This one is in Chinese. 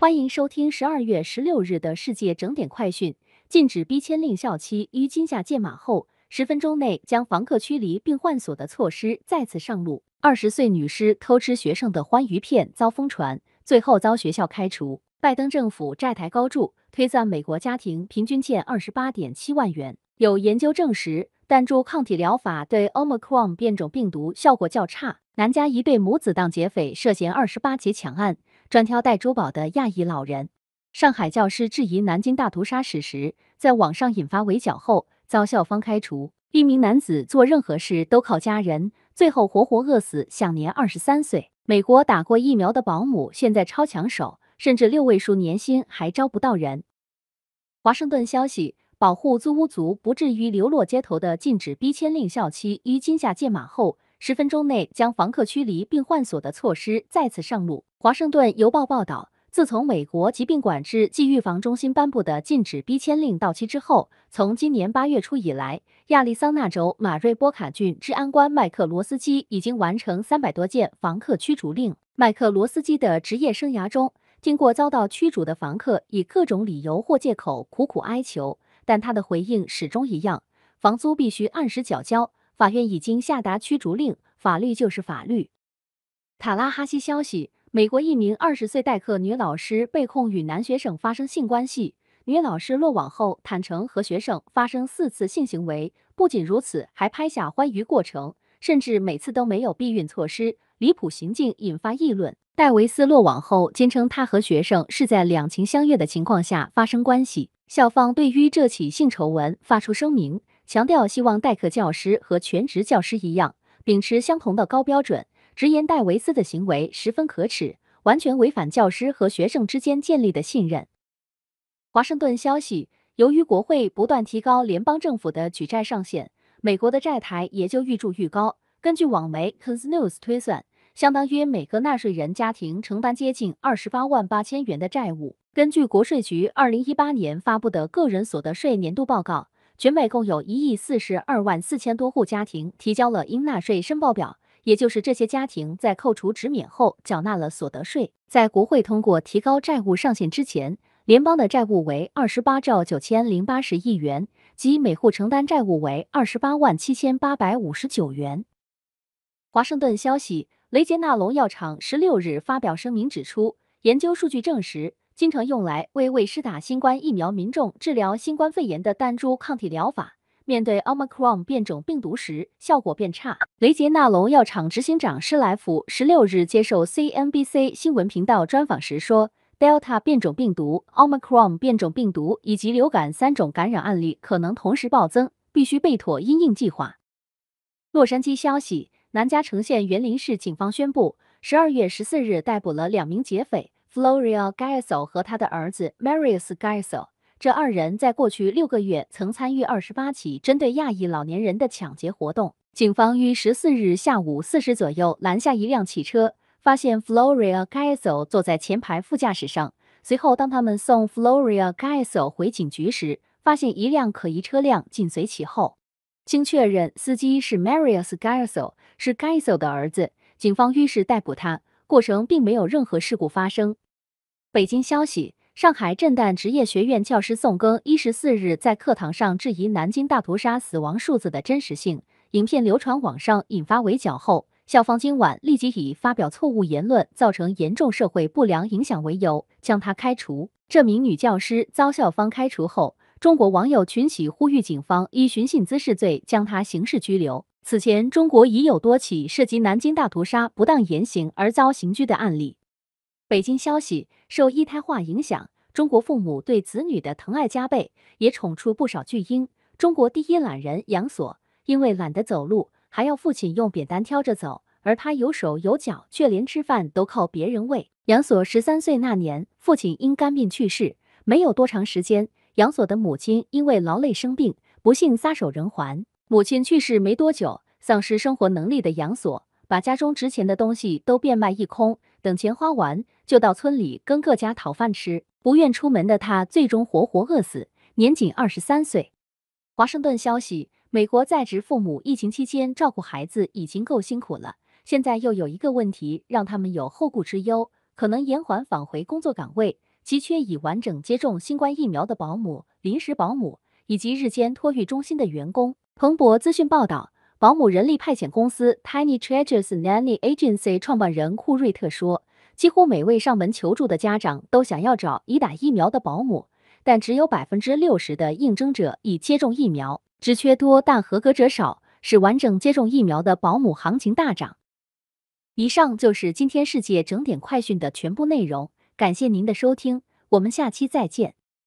欢迎收听十二月十六日的世界整点快讯。禁止逼迁令效期于今夏届满后，十分钟内将房客驱离并换锁的措施再次上路。二十岁女尸偷吃学生的欢愉片遭疯传，最后遭学校开除。拜登政府债台高筑，推算美国家庭平均欠二十八点七万元。有研究证实，单株抗体疗法对 Omicron 变种病毒效果较差。南加一对母子档劫匪，涉嫌二十八起抢案。专挑戴珠宝的亚裔老人。上海教师质疑南京大屠杀史实，在网上引发围剿后遭校方开除。一名男子做任何事都靠家人，最后活活饿死，享年二十三岁。美国打过疫苗的保姆现在超抢手，甚至六位数年薪还招不到人。华盛顿消息：保护租屋族不至于流落街头的禁止逼迁令，效期于今夏届满后。十分钟内将房客驱离并换锁的措施再次上路。华盛顿邮报报道，自从美国疾病管制及预防中心颁布的禁止逼迁令到期之后，从今年八月初以来，亚利桑那州马瑞波卡郡治安官麦克罗斯基已经完成三百多件房客驱逐令。麦克罗斯基的职业生涯中，听过遭到驱逐的房客以各种理由或借口苦苦哀求，但他的回应始终一样：房租必须按时缴交。法院已经下达驱逐令。法律就是法律。塔拉哈西消息：美国一名二十岁代课女老师被控与男学生发生性关系。女老师落网后坦诚和学生发生四次性行为。不仅如此，还拍下欢愉过程，甚至每次都没有避孕措施。离谱行径引发议论。戴维斯落网后坚称他和学生是在两情相悦的情况下发生关系。校方对于这起性丑闻发出声明。强调希望代课教师和全职教师一样，秉持相同的高标准。直言戴维斯的行为十分可耻，完全违反教师和学生之间建立的信任。华盛顿消息：由于国会不断提高联邦政府的举债上限，美国的债台也就愈筑愈高。根据网媒《k o n s News》推算，相当于每个纳税人家庭承担接近二十八万八千元的债务。根据国税局二零一八年发布的个人所得税年度报告。全美共有一亿四十二万四千多户家庭提交了应纳税申报表，也就是这些家庭在扣除直免后缴纳了所得税。在国会通过提高债务上限之前，联邦的债务为二十八兆九千零八十亿元，即每户承担债务为二十八万七千八百五十九元。华盛顿消息：雷杰纳隆药厂十六日发表声明指出，研究数据证实。经常用来为未施打新冠疫苗民众治疗新冠肺炎的单株抗体疗法，面对 Omicron 变种病毒时效果变差。雷杰纳隆药厂执行长施莱福十六日接受 CNBC 新闻频道专访时说，Delta 变种病毒、Omicron 变种病毒以及流感三种感染案例可能同时暴增，必须备妥因应计划。洛杉矶消息：南加城县园林市警方宣布，十二月十四日逮捕了两名劫匪。Floria Gaiso 和他的儿子 Maris u Gaiso，这二人在过去六个月曾参与二十八起针对亚裔老年人的抢劫活动。警方于十四日下午四时左右拦下一辆汽车，发现 Floria Gaiso 坐在前排副驾驶上。随后，当他们送 Floria Gaiso 回警局时，发现一辆可疑车辆紧随其后。经确认，司机是 Maris u Gaiso，是 Gaiso 的儿子。警方于是逮捕他。过程并没有任何事故发生。北京消息：上海震旦职业学院教师宋庚一十四日在课堂上质疑南京大屠杀死亡数字的真实性，影片流传网上，引发围剿后，校方今晚立即以发表错误言论造成严重社会不良影响为由，将她开除。这名女教师遭校方开除后，中国网友群起呼吁警方以寻衅滋事罪将她刑事拘留。此前，中国已有多起涉及南京大屠杀不当言行而遭刑拘的案例。北京消息，受一胎化影响，中国父母对子女的疼爱加倍，也宠出不少巨婴。中国第一懒人杨锁，因为懒得走路，还要父亲用扁担挑着走，而他有手有脚，却连吃饭都靠别人喂。杨锁十三岁那年，父亲因肝病去世，没有多长时间，杨锁的母亲因为劳累生病，不幸撒手人寰。母亲去世没多久，丧失生活能力的杨锁把家中值钱的东西都变卖一空，等钱花完就到村里跟各家讨饭吃。不愿出门的他，最终活活饿死，年仅二十三岁。华盛顿消息：美国在职父母疫情期间照顾孩子已经够辛苦了，现在又有一个问题让他们有后顾之忧，可能延缓返回工作岗位。急缺已完整接种新冠疫苗的保姆、临时保姆以及日间托育中心的员工。彭博资讯报道，保姆人力派遣公司 Tiny Treasures Nanny Agency 创办人库瑞特说，几乎每位上门求助的家长都想要找已打疫苗的保姆，但只有百分之六十的应征者已接种疫苗。职缺多，但合格者少，使完整接种疫苗的保姆行情大涨。以上就是今天世界整点快讯的全部内容，感谢您的收听，我们下期再见。